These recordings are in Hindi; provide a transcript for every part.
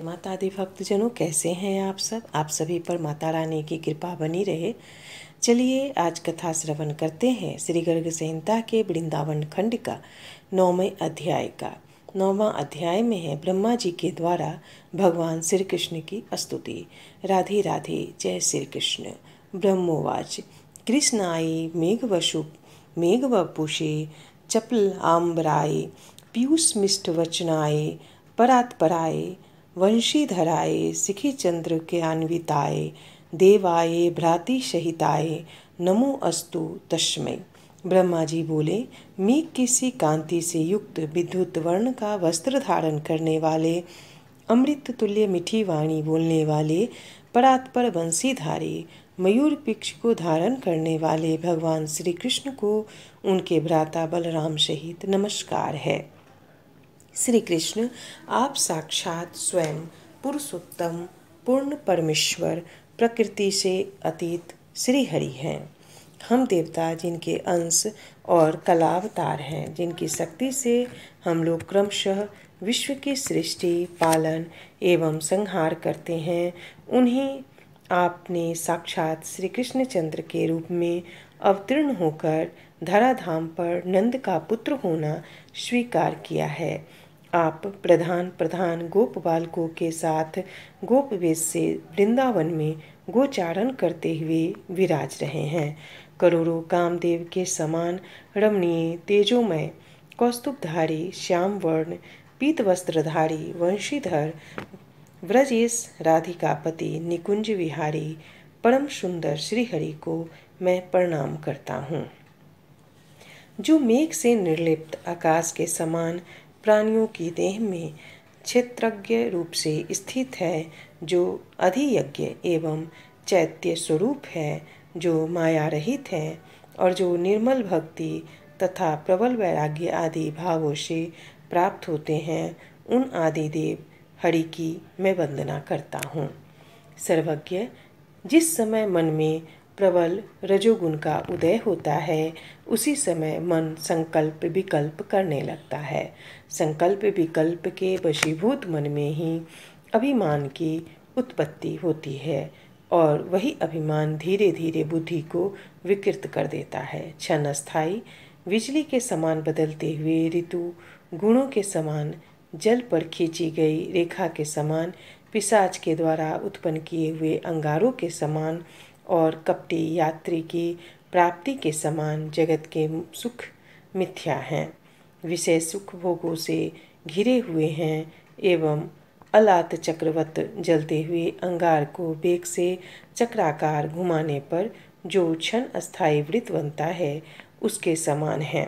जय माता दी भक्तजनों कैसे हैं आप सब आप सभी पर माता रानी की कृपा बनी रहे चलिए आज कथा श्रवण करते हैं श्री गर्ग संहिता के वृंदावन खंड का नौवें अध्याय का नौवा अध्याय में है ब्रह्मा जी के द्वारा भगवान श्री कृष्ण की स्तुति राधे राधे जय श्री कृष्ण ब्रह्मोवाच कृष्णाई मेघवशु मेघवपुषे चपल आम्बराय पीयूष मिष्ट वचनाय परात्पराय वंशी धराए सिखी चंद्र ज्ञानविताए देवाय भ्राति सहिताय नमो अस्तु तस्मय ब्रह्मा जी बोले मी किसी कांति से युक्त विद्युत वर्ण का वस्त्र धारण करने वाले अमृत तुल्य मिठी वाणी बोलने वाले परात्पर वंशीधारी मयूर पिक्ष को धारण करने वाले भगवान श्री कृष्ण को उनके भ्राता बलराम सहित नमस्कार है श्री कृष्ण आप साक्षात स्वयं पुरुषोत्तम पूर्ण परमेश्वर प्रकृति से अतीत श्री हरि हैं हम देवता जिनके अंश और कलावतार हैं जिनकी शक्ति से हम लोग क्रमशः विश्व की सृष्टि पालन एवं संहार करते हैं उन्हें आपने साक्षात श्री कृष्णचंद्र के रूप में अवतीर्ण होकर धराधाम पर नंद का पुत्र होना स्वीकार किया है आप प्रधान प्रधान गोप बालकों के साथ गोप वेश से वृंदावन में गोचारण करते हुए विराज रहे हैं करोड़ों कामदेव के समान रमणीय तेजोमय कौस्तुभधारी श्याम वर्ण पीत वस्त्रधारी वंशीधर व्रजेश राधिकापति निकुंज विहारी परम सुंदर श्रीहरि को मैं प्रणाम करता हूँ जो मेघ से निर्लिप्त आकाश के समान प्राणियों की देह में क्षेत्रज्ञ रूप से स्थित है जो अधियज्ञ एवं चैत्य स्वरूप है जो माया रहित है और जो निर्मल भक्ति तथा प्रबल वैराग्य आदि भावों से प्राप्त होते हैं उन आदि देव हरि की मैं वंदना करता हूँ सर्वज्ञ जिस समय मन में प्रबल रजोगुण का उदय होता है उसी समय मन संकल्प विकल्प करने लगता है संकल्प विकल्प के वशीभूत मन में ही अभिमान की उत्पत्ति होती है और वही अभिमान धीरे धीरे बुद्धि को विकृत कर देता है क्षण स्थायी बिजली के समान बदलते हुए ऋतु गुणों के समान जल पर खींची गई रेखा के समान पिसाच के द्वारा उत्पन्न किए हुए अंगारों के समान और कपटी यात्री की प्राप्ति के समान जगत के सुख मिथ्या हैं विषय सुख भोगों से घिरे हुए हैं एवं अलात चक्रवत जलते हुए अंगार को बेग से चक्राकार घुमाने पर जो क्षण अस्थायी वृत्त बनता है उसके समान है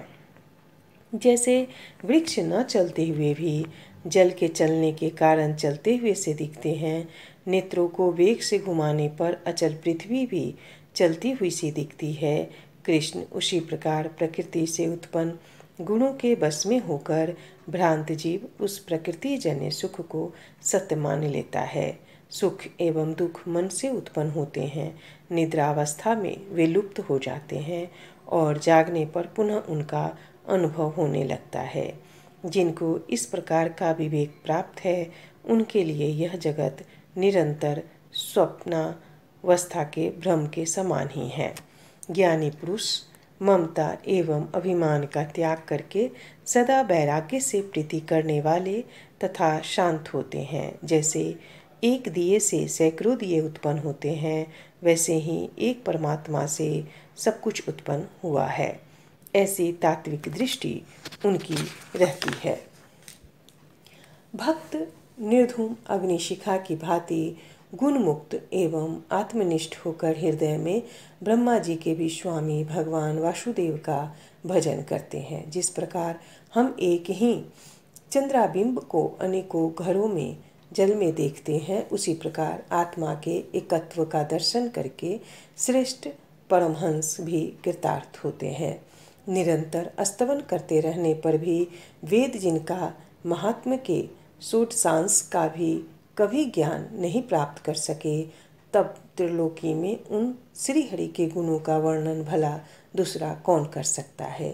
जैसे वृक्ष न चलते हुए भी जल के चलने के कारण चलते हुए से दिखते हैं नेत्रों को वेग से घुमाने पर अचल पृथ्वी भी चलती हुई सी दिखती है कृष्ण उसी प्रकार प्रकृति से उत्पन्न गुणों के बस में होकर भ्रांत जीव उस प्रकृति जन्य सुख को सत्य मान लेता है सुख एवं दुख मन से उत्पन्न होते हैं निद्रावस्था में वे लुप्त हो जाते हैं और जागने पर पुनः उनका अनुभव होने लगता है जिनको इस प्रकार का विवेक प्राप्त है उनके लिए यह जगत निरंतर स्वप्नावस्था के भ्रम के समान ही है ज्ञानी पुरुष ममता एवं अभिमान का त्याग करके सदा वैराग्य से प्रीति करने वाले तथा शांत होते हैं जैसे एक दिए से सैकड़ों दिए उत्पन्न होते हैं वैसे ही एक परमात्मा से सब कुछ उत्पन्न हुआ है ऐसी तात्विक दृष्टि उनकी रहती है भक्त निर्धूम अग्निशिखा की भांति गुणमुक्त एवं आत्मनिष्ठ होकर हृदय में ब्रह्मा जी के भी स्वामी भगवान वासुदेव का भजन करते हैं जिस प्रकार हम एक ही चंद्राबिंब को अनेकों घरों में जल में देखते हैं उसी प्रकार आत्मा के एकत्व का दर्शन करके श्रेष्ठ परमहंस भी कृतार्थ होते हैं निरंतर अस्तवन करते रहने पर भी वेद जिनका महात्मा के सूट सांस का भी कभी ज्ञान नहीं प्राप्त कर सके तब त्रिलोकी में उन श्रीहरि के गुणों का वर्णन भला दूसरा कौन कर सकता है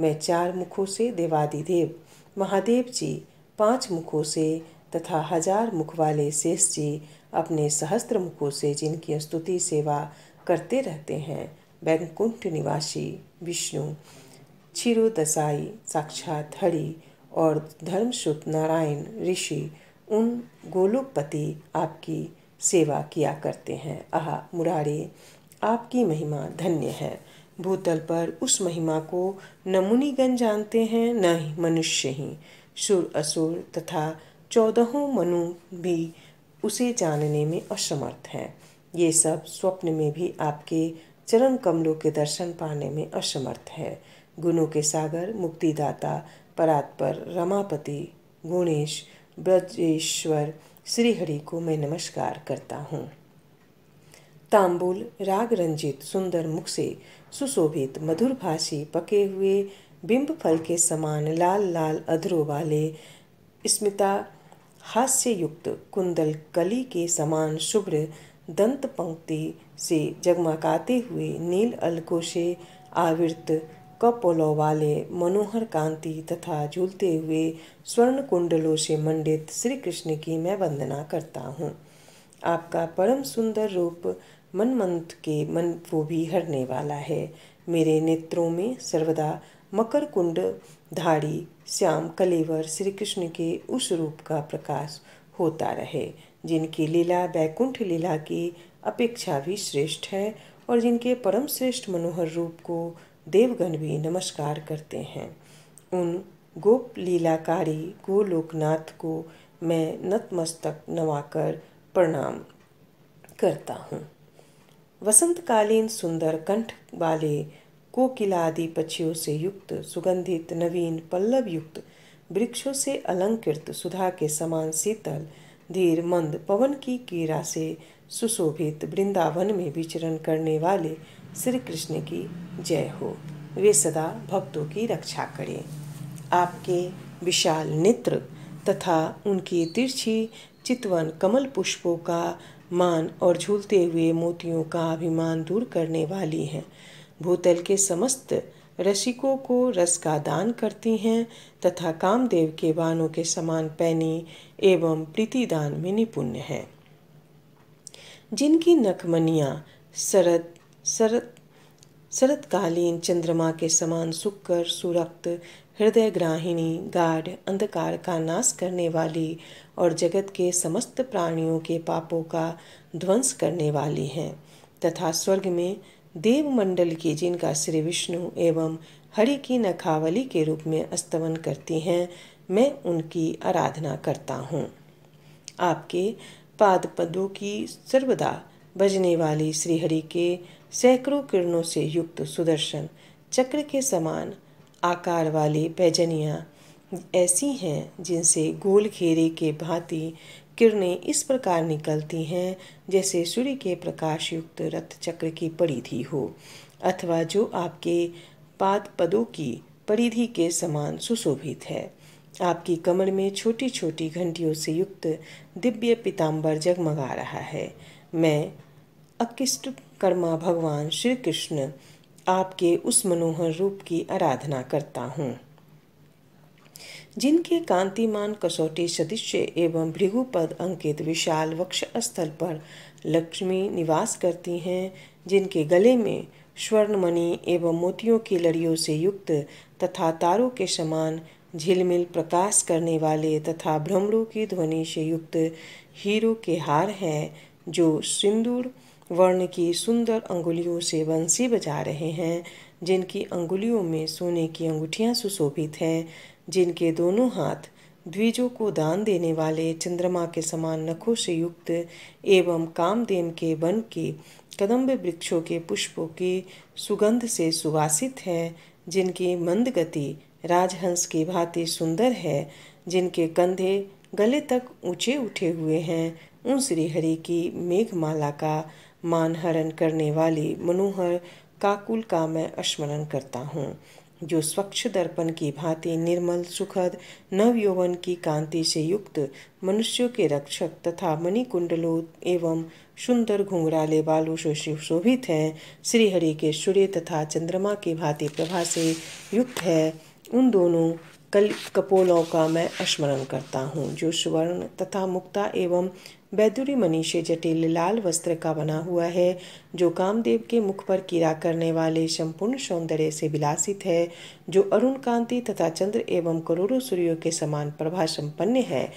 मैं चार मुखों से देवादिदेव महादेव जी पांच मुखों से तथा हजार मुख वाले शेष जी अपने सहस्त्र मुखों से जिनकी स्तुति सेवा करते रहते हैं वैकुंठ निवासी विष्णु क्षीरोदसाई साक्षात हरि और धर्मसुत नारायण ऋषि उन गोलोकपति आपकी सेवा किया करते हैं आह मुरारे आपकी महिमा धन्य है भूतल पर उस महिमा को न मुनिगण जानते हैं न ही मनुष्य ही सुर असुर तथा चौदहों मनु भी उसे जानने में असमर्थ हैं ये सब स्वप्न में भी आपके चरण कमलों के दर्शन पाने में असमर्थ है गुणों के सागर मुक्तिदाता परात्पर रमापति गुणेश ब्रजेश्वर श्रीहरि को मैं नमस्कार करता हूँ तांबुल राग रंजित सुंदर मुख से सुशोभित मधुरभाषी पके हुए बिंब फल के समान लाल लाल अधरों वाले स्मिता हास्य युक्त कुंदल कली के समान शुभ्र दंत पंक्ति से जगमगाते हुए नील अलकों से आवृत कपोलों वाले मनोहर कांति तथा झूलते हुए स्वर्ण कुंडलों से मंडित श्री कृष्ण की मैं वंदना करता हूँ आपका परम सुंदर रूप मनमंत के मन को भी हरने वाला है मेरे नेत्रों में सर्वदा मकर कुंड धाड़ी श्याम कलेवर श्री कृष्ण के उस रूप का प्रकाश होता रहे जिनकी लीला बैकुंठ लीला की अपेक्षा भी श्रेष्ठ है और जिनके परम श्रेष्ठ मनोहर रूप को देवगण भी नमस्कार करते हैं उन गोप लीलाकारी गोलोकनाथ को मैं नतमस्तक नवाकर प्रणाम करता हूँ वसंतकालीन सुंदर कंठ वाले कोकिलादि पक्षियों से युक्त सुगंधित नवीन पल्लव युक्त वृक्षों से अलंकृत सुधा के समान शीतल धीर मंद पवन की कीरा से सुशोभित वृंदावन में विचरण करने वाले श्री कृष्ण की जय हो वे सदा भक्तों की रक्षा करें आपके विशाल नेत्र तथा उनकी तिरछी चितवन कमल पुष्पों का मान और झूलते हुए मोतियों का अभिमान दूर करने वाली हैं भूतल के समस्त रसिकों को रस का दान करती हैं तथा कामदेव के बानों के समान पैनी एवं प्रीतिदान में निपुण हैं जिनकी नखमनियाँ शरद शरत शरतकालीन चंद्रमा के समान सुकर सुरक्त हृदय ग्राहिणी गाढ़ अंधकार का नाश करने वाली और जगत के समस्त प्राणियों के पापों का ध्वंस करने वाली हैं तथा स्वर्ग में देव मंडल की जिनका श्री विष्णु एवं हरि की नखावली के रूप में अस्तवन करती हैं मैं उनकी आराधना करता हूँ आपके पाद पदों की सर्वदा बजने वाली श्रीहरि के सैकड़ों किरणों से युक्त सुदर्शन चक्र के समान आकार वाली पैजनियाँ ऐसी हैं जिनसे गोल घेरे के भांति किरणें इस प्रकार निकलती हैं जैसे सूर्य के प्रकाश युक्त रथ चक्र की परिधि हो अथवा जो आपके पाद पदों की परिधि के समान सुशोभित है आपकी कमर में छोटी छोटी घंटियों से युक्त दिव्य पिताम्बर जगमगा रहा है मैं अकिष्ट कर्मा भगवान श्री कृष्ण आपके उस मनोहर रूप की आराधना करता हूँ जिनके कांतिमान कसौटी सदृश्य एवं भृगुपद अंकित विशाल वक्ष स्थल पर लक्ष्मी निवास करती हैं जिनके गले में स्वर्णमणि एवं मोतियों की लड़ियों से युक्त तथा तारों के समान झिलमिल प्रकाश करने वाले तथा भ्रमरों की ध्वनि से युक्त हीरो के हार हैं जो सिंदूर वर्ण की सुंदर अंगुलियों से बंसी बजा रहे हैं जिनकी अंगुलियों में सोने की अंगूठियां सुशोभित हैं जिनके दोनों हाथ द्विजों को दान देने वाले चंद्रमा के समान नखों से युक्त एवं कामदेव के वन के कदम्ब वृक्षों के पुष्पों की सुगंध से सुवासित हैं जिनकी मंद गति राजहंस की भांति सुंदर है जिनके कंधे गले तक ऊंचे उठे हुए हैं उन श्रीहरि की मेघमाला का मानहरण करने वाले मनोहर काकुल का मैं स्मरण करता हूँ जो स्वच्छ दर्पण की भांति निर्मल सुखद नव यौवन की कांति से युक्त मनुष्यों के रक्षक तथा मणिकुंडलों एवं सुंदर घुंघराले बालों से सुशोभित हैं श्रीहरि के सूर्य तथा चंद्रमा की भांति प्रभा से युक्त है उन दोनों कल कपोलों का मैं स्मरण करता हूँ जो सुवर्ण तथा मुक्ता एवं बैदुरी मनीषे से जटिल लाल वस्त्र का बना हुआ है जो कामदेव के मुख पर कीरा करने वाले संपूर्ण सौंदर्य से विलासित है जो अरुण कांति तथा चंद्र एवं करोड़ों सूर्यों के समान प्रभा संपन्न है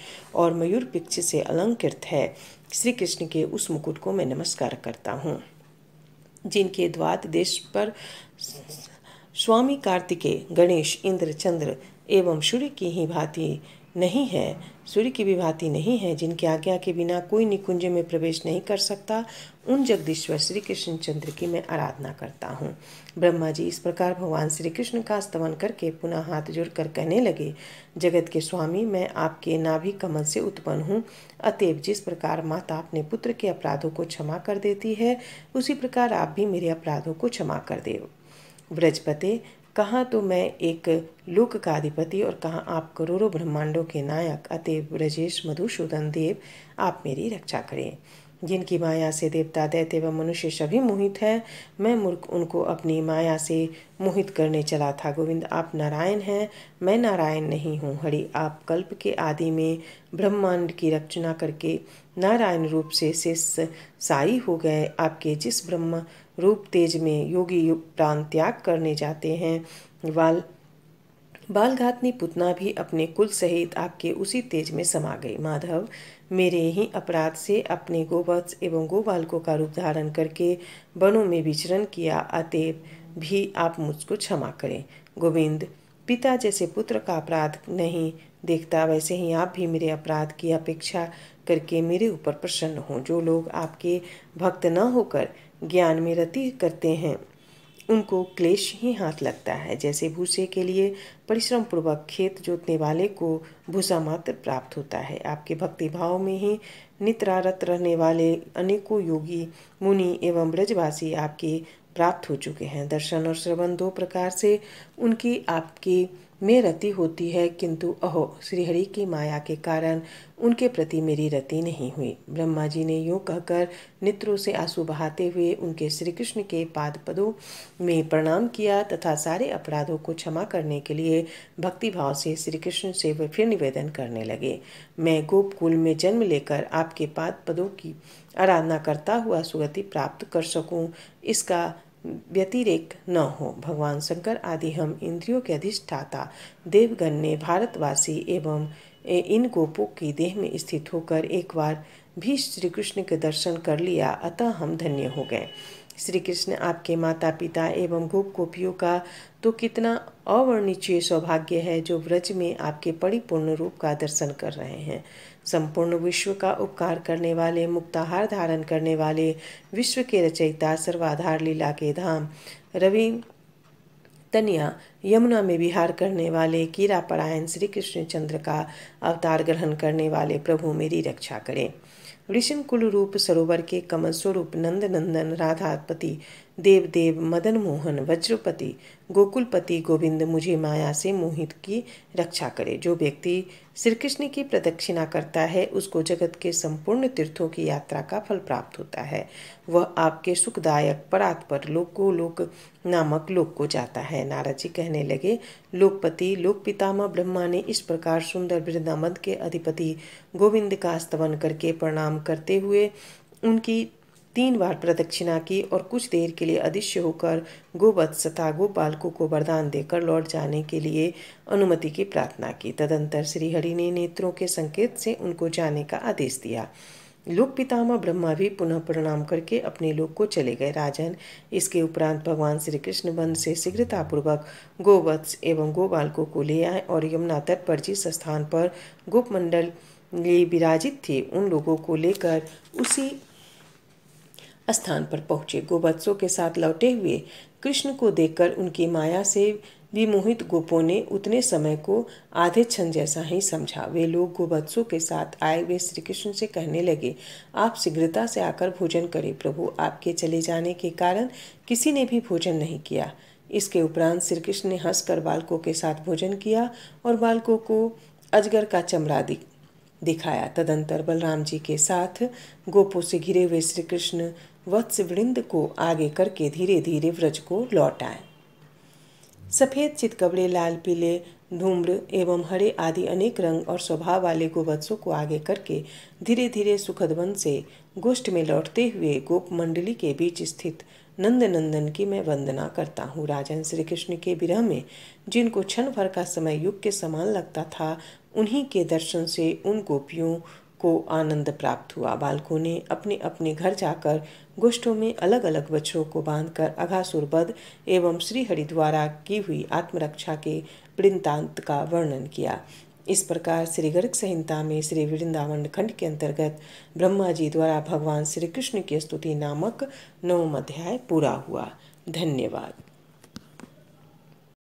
और मयूर पिक्ष से अलंकृत है श्री कृष्ण के उस मुकुट को मैं नमस्कार करता हूँ जिनके द्वाद देश पर स्वामी कार्तिकेय गणेश इंद्र चंद्र एवं सूर्य की ही भांति नहीं है सूर्य की भी भांति नहीं है जिनकी आज्ञा के बिना कोई निकुंज में प्रवेश नहीं कर सकता उन जगदीश्वर श्री कृष्ण चंद्र की मैं आराधना करता हूँ ब्रह्मा जी इस प्रकार भगवान श्री कृष्ण का स्तवन करके पुनः हाथ जोड़ कर कहने लगे जगत के स्वामी मैं आपके नाभि कमल से उत्पन्न हूँ अतएव जिस प्रकार माता अपने पुत्र के अपराधों को क्षमा कर देती है उसी प्रकार आप भी मेरे अपराधों को क्षमा कर दे ब्रजपते कहाँ तो मैं एक लोक का अधिपति और कहाँ आप करोड़ों ब्रह्मांडों के नायक अतएव ब्रजेश मधुसूदन देव आप मेरी रक्षा करें जिनकी माया से देवता दैत्य व मनुष्य सभी मोहित हैं मैं मूर्ख उनको अपनी माया से मोहित करने चला था गोविंद आप नारायण हैं मैं नारायण नहीं हूँ हरि आप कल्प के आदि में ब्रह्मांड की रचना करके नारायण रूप से शेष साई हो गए आपके जिस ब्रह्म रूप तेज में योगी प्राण त्याग करने जाते हैं वाल बालघातनी पुतना भी अपने कुल सहित आपके उसी तेज में समा गई माधव मेरे ही अपराध से अपने गोवत्स एवं गोबालकों का रूप धारण करके वनों में विचरण किया अतएव भी आप मुझको क्षमा करें गोविंद पिता जैसे पुत्र का अपराध नहीं देखता वैसे ही आप भी मेरे अपराध की अपेक्षा करके मेरे ऊपर प्रसन्न हों जो लोग आपके भक्त न होकर ज्ञान में रति करते हैं उनको क्लेश ही हाथ लगता है जैसे भूसे के लिए परिश्रम पूर्वक खेत जोतने वाले को भूसा मात्र प्राप्त होता है आपके भक्ति भाव में ही नित्रारत रहने वाले अनेकों योगी मुनि एवं ब्रजवासी आपके प्राप्त हो चुके हैं दर्शन और श्रवण दो प्रकार से उनकी आपकी में रति होती है किंतु अहो श्रीहरि की माया के कारण उनके प्रति मेरी रति नहीं हुई ब्रह्मा जी ने यूँ कहकर नित्रों से आंसू बहाते हुए उनके श्री कृष्ण के पाद पदों में प्रणाम किया तथा सारे अपराधों को क्षमा करने के लिए भक्ति भाव से श्री कृष्ण से वे फिर निवेदन करने लगे मैं गोपकुल में जन्म लेकर आपके पाद पदों की आराधना करता हुआ सुगति प्राप्त कर सकूं इसका व्यतिरेक न हो भगवान शंकर आदि हम इंद्रियों के अधिष्ठाता देवगण ने भारतवासी एवं इन गोपों की देह में स्थित होकर एक बार भी श्री कृष्ण के दर्शन कर लिया अतः हम धन्य हो गए श्री कृष्ण आपके माता पिता एवं गोप गोपियों का तो कितना अवर्णिचीय सौभाग्य है जो व्रज में आपके परिपूर्ण रूप का दर्शन कर रहे हैं संपूर्ण विश्व का उपकार करने वाले मुक्ताहार धारण करने वाले विश्व के रचयिता सर्वाधार लीला के धाम रवि तनिया यमुना में विहार करने वाले कीरा परायण श्री कृष्णचंद्र का अवतार ग्रहण करने वाले प्रभु मेरी रक्षा करें ऋषिकुल रूप सरोवर के कमल स्वरूप नंद नंदन राधापति देवदेव मदन मोहन वज्रपति गोकुलपति गोविंद मुझे माया से मोहित की रक्षा करे जो व्यक्ति श्री कृष्ण की प्रदक्षिणा करता है उसको जगत के संपूर्ण तीर्थों की यात्रा का फल प्राप्त होता है वह आपके सुखदायक परात पर लोको लोक नामक लोक को जाता है नारद जी कहने लगे लोकपति लोक पितामा ब्रह्मा ने इस प्रकार सुंदर वृंदावन के अधिपति गोविंद का स्तवन करके प्रणाम करते हुए उनकी तीन बार प्रदक्षिणा की और कुछ देर के लिए अदृश्य होकर गोवत्स तथा गोपालकों को वरदान देकर लौट जाने के लिए अनुमति की प्रार्थना की तदंतर श्रीहरि ने नेत्रों के संकेत से उनको जाने का आदेश दिया लोक पितामह ब्रह्मा भी पुनः प्रणाम करके अपने लोक को चले गए राजन इसके उपरांत भगवान श्री कृष्ण वन से शीघ्रतापूर्वक गोवत्स एवं गोबालकों को ले आए और यमुना तट पर जिस स्थान पर गोपमंडल विराजित थे उन लोगों को लेकर उसी स्थान पर पहुंचे गोबत्सों के साथ लौटे हुए कृष्ण को देखकर उनकी माया से विमोहित गोपों ने उतने समय को आधे क्षण जैसा ही समझा वे लोग गोबत्सों के साथ आए हुए श्री कृष्ण से कहने लगे आप शीघ्रता से आकर भोजन करें प्रभु आपके चले जाने के कारण किसी ने भी भोजन नहीं किया इसके उपरांत श्री कृष्ण ने हंसकर बालकों के साथ भोजन किया और बालकों को अजगर का चमड़ा दि दिखाया तदंतर बलराम जी के साथ गोपों से घिरे हुए श्री कृष्ण वत्सवृंद को आगे करके धीरे धीरे व्रज को लौट आए सफ़ेद चितकबड़े लाल पीले धूम्र एवं हरे आदि अनेक रंग और स्वभाव वाले गोवत्सों को आगे करके धीरे धीरे सुखद वन से गोष्ठ में लौटते हुए गोप मंडली के बीच स्थित नंद नंदन की मैं वंदना करता हूँ राजन श्री कृष्ण के विरह में जिनको क्षण भर का समय युग के समान लगता था उन्हीं के दर्शन से उन गोपियों को आनंद प्राप्त हुआ बालकों ने अपने अपने घर जाकर गोष्ठों में अलग अलग बच्चों को बांधकर अघासुरबद एवं श्रीहरि द्वारा की हुई आत्मरक्षा के वृंतांत का वर्णन किया इस प्रकार श्री गर्ग संहिता में श्री वृंदावन खंड के अंतर्गत ब्रह्मा जी द्वारा भगवान श्री कृष्ण की स्तुति नामक नवम अध्याय पूरा हुआ धन्यवाद